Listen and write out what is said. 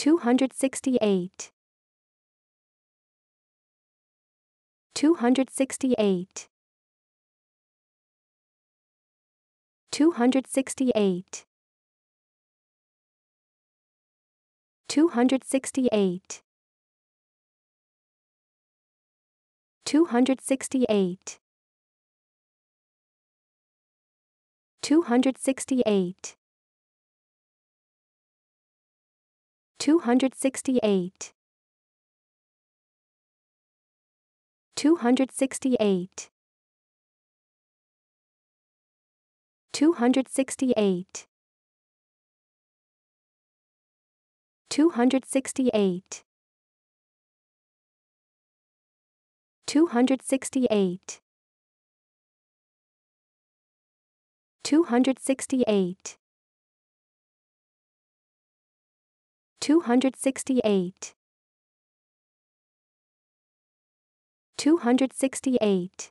268 268 268 268 268 268 268 268 268 268 268 268 268 268